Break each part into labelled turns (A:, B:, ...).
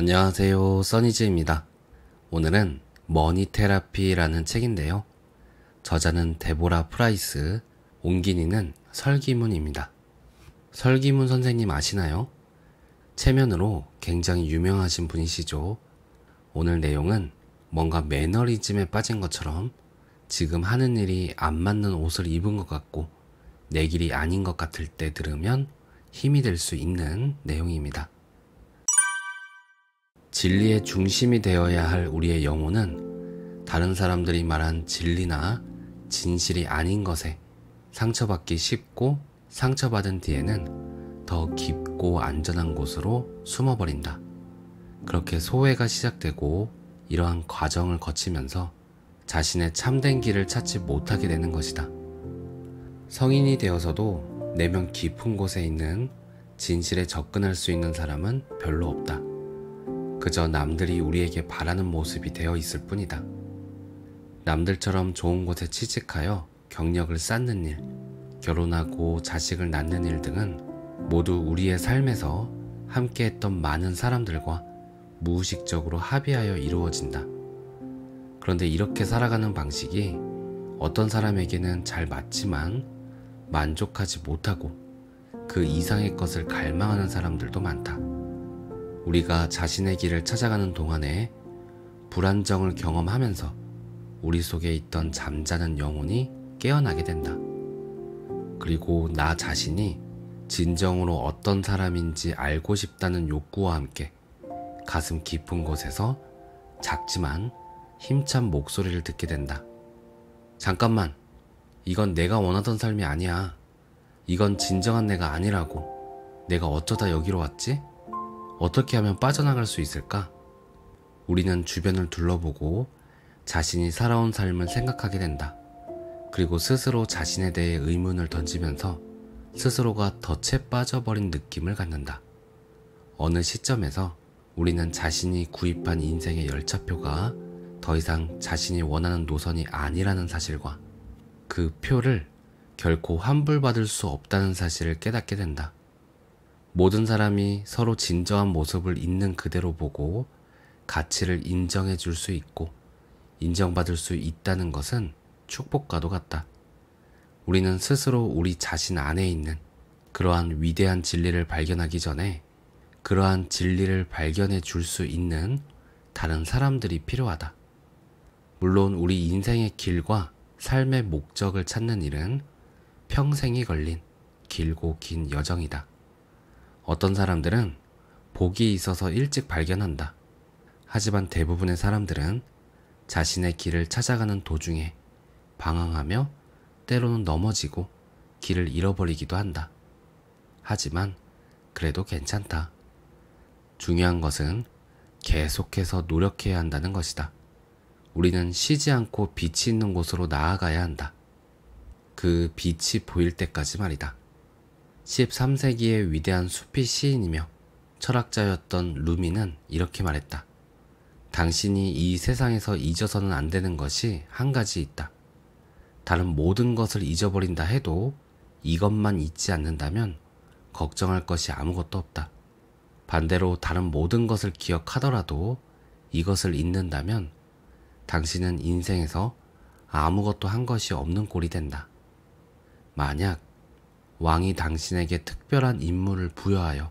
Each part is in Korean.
A: 안녕하세요. 써니즈입니다. 오늘은 머니 테라피라는 책인데요. 저자는 데보라 프라이스, 옹기니는 설기문입니다. 설기문 선생님 아시나요? 체면으로 굉장히 유명하신 분이시죠. 오늘 내용은 뭔가 매너리즘에 빠진 것처럼 지금 하는 일이 안 맞는 옷을 입은 것 같고 내 길이 아닌 것 같을 때 들으면 힘이 될 수 있는 내용입니다. 진리의 중심이 되어야 할 우리의 영혼은 다른 사람들이 말한 진리나 진실이 아닌 것에 상처받기 쉽고 상처받은 뒤에는 더 깊고 안전한 곳으로 숨어버린다. 그렇게 소외가 시작되고 이러한 과정을 거치면서 자신의 참된 길을 찾지 못하게 되는 것이다. 성인이 되어서도 내면 깊은 곳에 있는 진실에 접근할 수 있는 사람은 별로 없다. 그저 남들이 우리에게 바라는 모습이 되어 있을 뿐이다. 남들처럼 좋은 곳에 취직하여 경력을 쌓는 일, 결혼하고 자식을 낳는 일 등은 모두 우리의 삶에서 함께했던 많은 사람들과 무의식적으로 합의하여 이루어진다. 그런데 이렇게 살아가는 방식이 어떤 사람에게는 잘 맞지만 만족하지 못하고 그 이상의 것을 갈망하는 사람들도 많다. 우리가 자신의 길을 찾아가는 동안에 불안정을 경험하면서 우리 속에 있던 잠자는 영혼이 깨어나게 된다. 그리고 나 자신이 진정으로 어떤 사람인지 알고 싶다는 욕구와 함께 가슴 깊은 곳에서 작지만 힘찬 목소리를 듣게 된다. 잠깐만, 이건 내가 원하던 삶이 아니야. 이건 진정한 내가 아니라고. 내가 어쩌다 여기로 왔지? 어떻게 하면 빠져나갈 수 있을까? 우리는 주변을 둘러보고 자신이 살아온 삶을 생각하게 된다. 그리고 스스로 자신에 대해 의문을 던지면서 스스로가 덫에 빠져버린 느낌을 갖는다. 어느 시점에서 우리는 자신이 구입한 인생의 열차표가 더 이상 자신이 원하는 노선이 아니라는 사실과 그 표를 결코 환불받을 수 없다는 사실을 깨닫게 된다. 모든 사람이 서로 진저한 모습을 있는 그대로 보고 가치를 인정해 줄 수 있고 인정받을 수 있다는 것은 축복과도 같다. 우리는 스스로 우리 자신 안에 있는 그러한 위대한 진리를 발견하기 전에 그러한 진리를 발견해 줄 수 있는 다른 사람들이 필요하다. 물론 우리 인생의 길과 삶의 목적을 찾는 일은 평생이 걸린 길고 긴 여정이다. 어떤 사람들은 복이 있어서 일찍 발견한다. 하지만 대부분의 사람들은 자신의 길을 찾아가는 도중에 방황하며 때로는 넘어지고 길을 잃어버리기도 한다. 하지만 그래도 괜찮다. 중요한 것은 계속해서 노력해야 한다는 것이다. 우리는 쉬지 않고 빛이 있는 곳으로 나아가야 한다. 그 빛이 보일 때까지 말이다. 13세기의 위대한 수피 시인이며 철학자였던 루미는 이렇게 말했다. 당신이 이 세상에서 잊어서는 안 되는 것이 한 가지 있다. 다른 모든 것을 잊어버린다 해도 이것만 잊지 않는다면 걱정할 것이 아무것도 없다. 반대로 다른 모든 것을 기억하더라도 이것을 잊는다면 당신은 인생에서 아무것도 한 것이 없는 꼴이 된다. 만약 왕이 당신에게 특별한 임무를 부여하여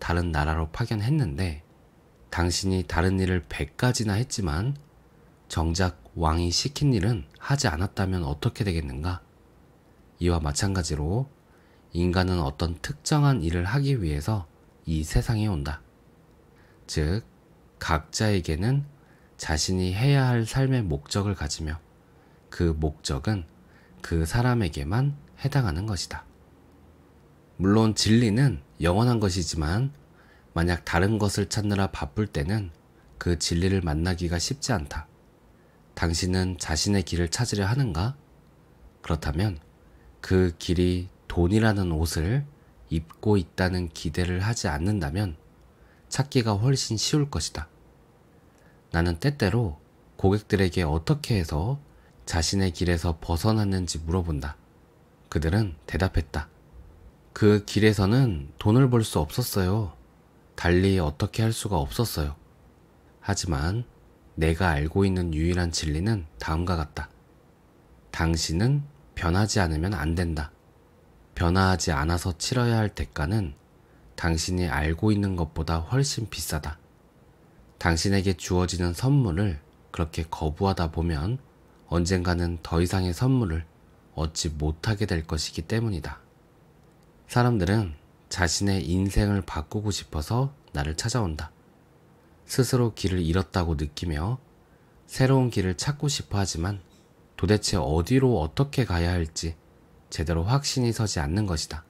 A: 다른 나라로 파견했는데 당신이 다른 일을 100가지나 했지만 정작 왕이 시킨 일은 하지 않았다면 어떻게 되겠는가? 이와 마찬가지로 인간은 어떤 특정한 일을 하기 위해서 이 세상에 온다. 즉, 각자에게는 자신이 해야 할 삶의 목적을 가지며 그 목적은 그 사람에게만 해당하는 것이다. 물론 진리는 영원한 것이지만 만약 다른 것을 찾느라 바쁠 때는 그 진리를 만나기가 쉽지 않다. 당신은 자신의 길을 찾으려 하는가? 그렇다면 그 길이 돈이라는 옷을 입고 있다는 기대를 하지 않는다면 찾기가 훨씬 쉬울 것이다. 나는 때때로 고객들에게 어떻게 해서 자신의 길에서 벗어났는지 물어본다. 그들은 대답했다. 그 길에서는 돈을 벌 수 없었어요. 달리 어떻게 할 수가 없었어요. 하지만 내가 알고 있는 유일한 진리는 다음과 같다. 당신은 변하지 않으면 안 된다. 변화하지 않아서 치러야 할 대가는 당신이 알고 있는 것보다 훨씬 비싸다. 당신에게 주어지는 선물을 그렇게 거부하다 보면 언젠가는 더 이상의 선물을 얻지 못하게 될 것이기 때문이다. 사람들은 자신의 인생을 바꾸고 싶어서 나를 찾아온다. 스스로 길을 잃었다고 느끼며 새로운 길을 찾고 싶어 하지만 도대체 어디로 어떻게 가야 할지 제대로 확신이 서지 않는 것이다.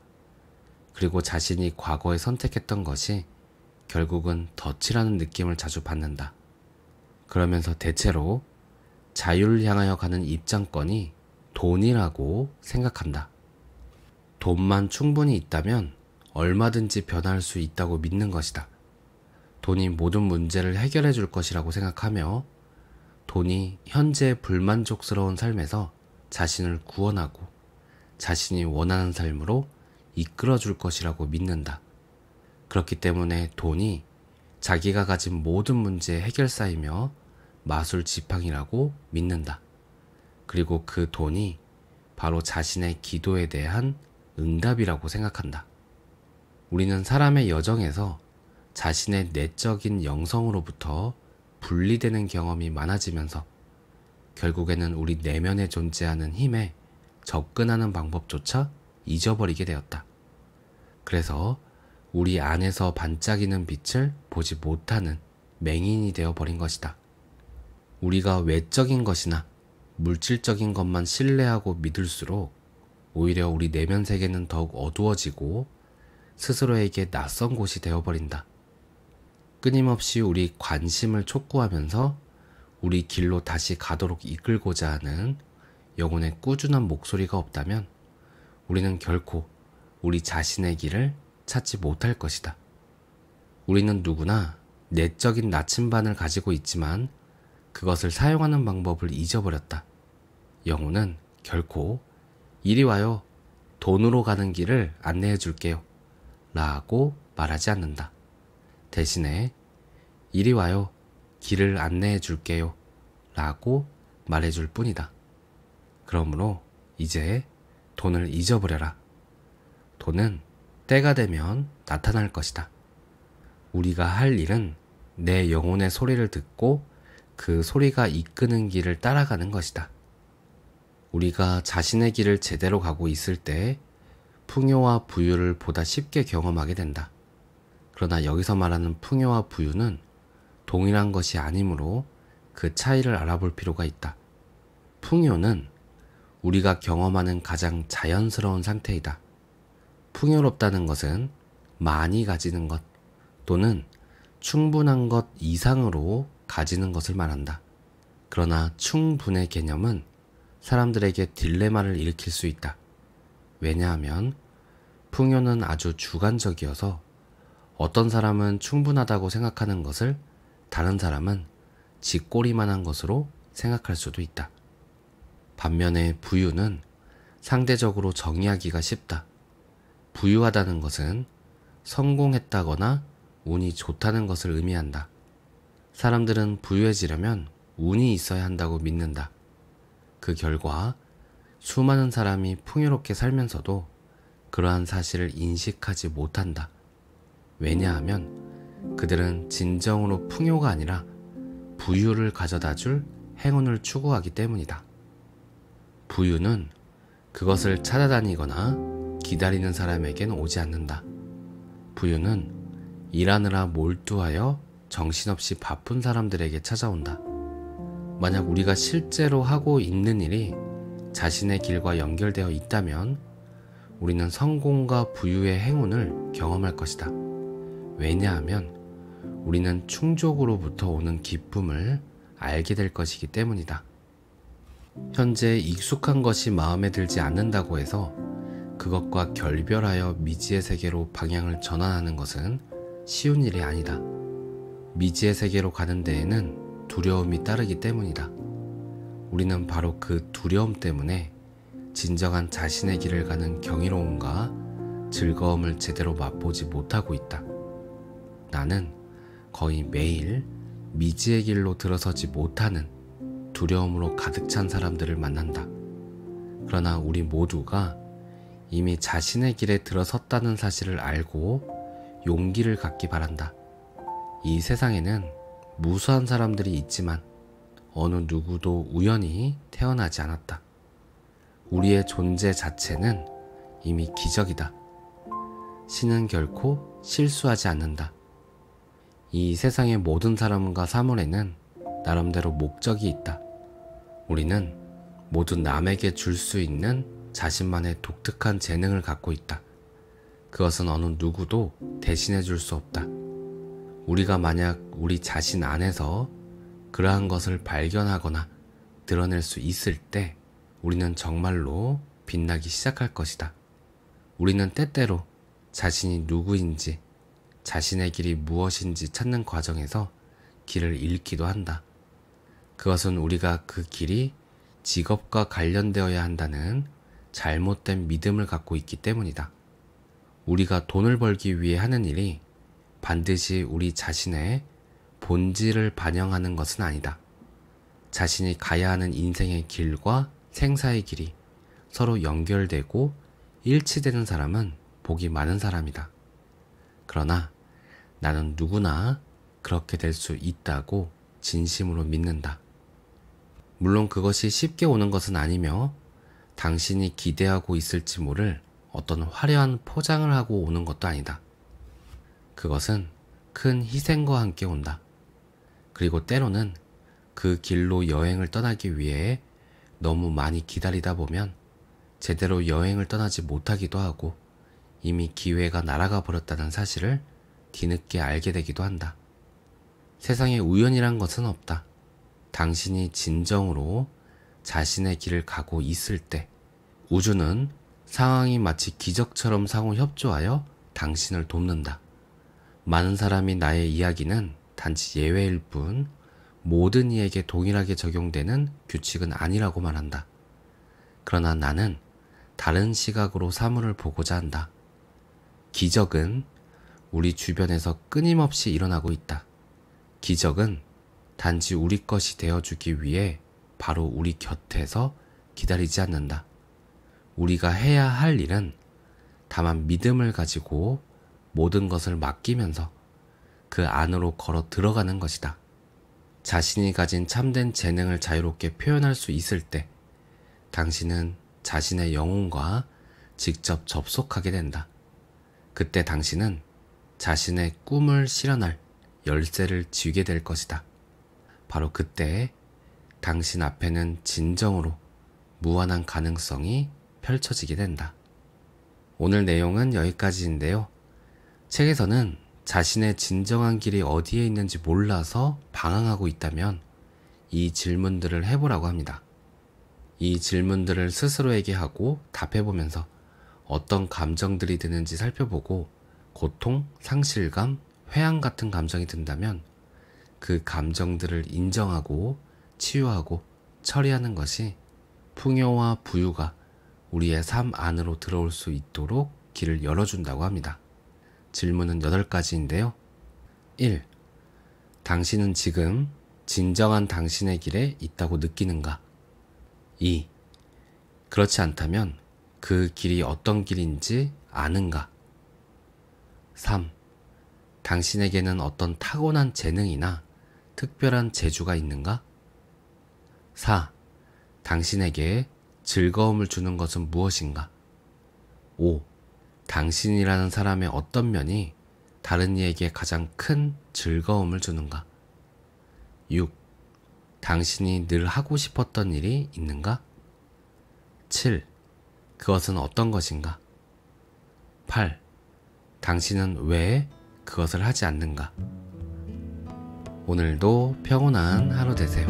A: 그리고 자신이 과거에 선택했던 것이 결국은 덫이라는 느낌을 자주 받는다. 그러면서 대체로 자유를 향하여 가는 입장권이 돈이라고 생각한다. 돈만 충분히 있다면 얼마든지 변할 수 있다고 믿는 것이다. 돈이 모든 문제를 해결해 줄 것이라고 생각하며 돈이 현재 불만족스러운 삶에서 자신을 구원하고 자신이 원하는 삶으로 이끌어 줄 것이라고 믿는다. 그렇기 때문에 돈이 자기가 가진 모든 문제의 해결사이며 마술 지팡이라고 믿는다. 그리고 그 돈이 바로 자신의 기도에 대한 응답이라고 생각한다. 우리는 사람의 여정에서 자신의 내적인 영성으로부터 분리되는 경험이 많아지면서 결국에는 우리 내면에 존재하는 힘에 접근하는 방법조차 잊어버리게 되었다. 그래서 우리 안에서 반짝이는 빛을 보지 못하는 맹인이 되어버린 것이다. 우리가 외적인 것이나 물질적인 것만 신뢰하고 믿을수록 오히려 우리 내면 세계는 더욱 어두워지고 스스로에게 낯선 곳이 되어버린다. 끊임없이 우리 관심을 촉구하면서 우리 길로 다시 가도록 이끌고자 하는 영혼의 꾸준한 목소리가 없다면 우리는 결코 우리 자신의 길을 찾지 못할 것이다. 우리는 누구나 내적인 나침반을 가지고 있지만 그것을 사용하는 방법을 잊어버렸다. 영혼은 결코 이리 와요. 돈으로 가는 길을 안내해 줄게요. 라고 말하지 않는다. 대신에 이리 와요. 길을 안내해 줄게요. 라고 말해 줄 뿐이다. 그러므로 이제 돈을 잊어버려라. 돈은 때가 되면 나타날 것이다. 우리가 할 일은 내 영혼의 소리를 듣고 그 소리가 이끄는 길을 따라가는 것이다. 우리가 자신의 길을 제대로 가고 있을 때 풍요와 부유를 보다 쉽게 경험하게 된다. 그러나 여기서 말하는 풍요와 부유는 동일한 것이 아니므로 그 차이를 알아볼 필요가 있다. 풍요는 우리가 경험하는 가장 자연스러운 상태이다. 풍요롭다는 것은 많이 가지는 것 또는 충분한 것 이상으로 가지는 것을 말한다. 그러나 충분의 개념은 사람들에게 딜레마를 일으킬 수 있다. 왜냐하면 풍요는 아주 주관적이어서 어떤 사람은 충분하다고 생각하는 것을 다른 사람은 쥐꼬리만한 것으로 생각할 수도 있다. 반면에 부유는 상대적으로 정의하기가 쉽다. 부유하다는 것은 성공했다거나 운이 좋다는 것을 의미한다. 사람들은 부유해지려면 운이 있어야 한다고 믿는다. 그 결과 수많은 사람이 풍요롭게 살면서도 그러한 사실을 인식하지 못한다. 왜냐하면 그들은 진정으로 풍요가 아니라 부유를 가져다 줄 행운을 추구하기 때문이다. 부유는 그것을 찾아다니거나 기다리는 사람에겐 오지 않는다. 부유는 일하느라 몰두하여 정신없이 바쁜 사람들에게 찾아온다. 만약 우리가 실제로 하고 있는 일이 자신의 길과 연결되어 있다면 우리는 성공과 부유의 행운을 경험할 것이다. 왜냐하면 우리는 충족으로부터 오는 기쁨을 알게 될 것이기 때문이다. 현재 익숙한 것이 마음에 들지 않는다고 해서 그것과 결별하여 미지의 세계로 방향을 전환하는 것은 쉬운 일이 아니다. 미지의 세계로 가는 데에는 두려움이 따르기 때문이다. 우리는 바로 그 두려움 때문에 진정한 자신의 길을 가는 경이로움과 즐거움을 제대로 맛보지 못하고 있다. 나는 거의 매일 미지의 길로 들어서지 못하는 두려움으로 가득 찬 사람들을 만난다. 그러나 우리 모두가 이미 자신의 길에 들어섰다는 사실을 알고 용기를 갖기 바란다. 이 세상에는 무수한 사람들이 있지만 어느 누구도 우연히 태어나지 않았다. 우리의 존재 자체는 이미 기적이다. 신은 결코 실수하지 않는다. 이 세상의 모든 사람과 사물에는 나름대로 목적이 있다. 우리는 모두 남에게 줄 수 있는 자신만의 독특한 재능을 갖고 있다. 그것은 어느 누구도 대신해 줄 수 없다. 우리가 만약 우리 자신 안에서 그러한 것을 발견하거나 드러낼 수 있을 때 우리는 정말로 빛나기 시작할 것이다. 우리는 때때로 자신이 누구인지 자신의 길이 무엇인지 찾는 과정에서 길을 잃기도 한다. 그것은 우리가 그 길이 직업과 관련되어야 한다는 잘못된 믿음을 갖고 있기 때문이다. 우리가 돈을 벌기 위해 하는 일이 반드시 우리 자신의 본질을 반영하는 것은 아니다. 자신이 가야 하는 인생의 길과 생사의 길이 서로 연결되고 일치되는 사람은 복이 많은 사람이다. 그러나 나는 누구나 그렇게 될 수 있다고 진심으로 믿는다. 물론 그것이 쉽게 오는 것은 아니며 당신이 기대하고 있을지 모를 어떤 화려한 포장을 하고 오는 것도 아니다. 그것은 큰 희생과 함께 온다. 그리고 때로는 그 길로 여행을 떠나기 위해 너무 많이 기다리다 보면 제대로 여행을 떠나지 못하기도 하고 이미 기회가 날아가 버렸다는 사실을 뒤늦게 알게 되기도 한다. 세상에 우연이란 것은 없다. 당신이 진정으로 자신의 길을 가고 있을 때 우주는 상황이 마치 기적처럼 상호 협조하여 당신을 돕는다. 많은 사람이 나의 이야기는 단지 예외일 뿐 모든 이에게 동일하게 적용되는 규칙은 아니라고 말한다. 그러나 나는 다른 시각으로 사물을 보고자 한다. 기적은 우리 주변에서 끊임없이 일어나고 있다. 기적은 단지 우리 것이 되어주기 위해 바로 우리 곁에서 기다리지 않는다. 우리가 해야 할 일은 다만 믿음을 가지고 모든 것을 맡기면서 그 안으로 걸어 들어가는 것이다. 자신이 가진 참된 재능을 자유롭게 표현할 수 있을 때 당신은 자신의 영혼과 직접 접속하게 된다. 그때 당신은 자신의 꿈을 실현할 열쇠를 쥐게 될 것이다. 바로 그때 당신 앞에는 진정으로 무한한 가능성이 펼쳐지게 된다. 오늘 내용은 여기까지인데요. 책에서는 자신의 진정한 길이 어디에 있는지 몰라서 방황하고 있다면 이 질문들을 해보라고 합니다. 이 질문들을 스스로에게 하고 답해보면서 어떤 감정들이 드는지 살펴보고 고통, 상실감, 회한 같은 감정이 든다면 그 감정들을 인정하고 치유하고 처리하는 것이 풍요와 부유가 우리의 삶 안으로 들어올 수 있도록 길을 열어준다고 합니다. 질문은 8가지인데요. 1. 당신은 지금 진정한 당신의 길에 있다고 느끼는가? 2. 그렇지 않다면 그 길이 어떤 길인지 아는가? 3. 당신에게는 어떤 타고난 재능이나 특별한 재주가 있는가? 4. 당신에게 즐거움을 주는 것은 무엇인가? 5. 당신이라는 사람의 어떤 면이 다른 이에게 가장 큰 즐거움을 주는가? 6. 당신이 늘 하고 싶었던 일이 있는가? 7. 그것은 어떤 것인가? 8. 당신은 왜 그것을 하지 않는가? 오늘도 평온한 하루 되세요.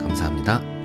A: 감사합니다.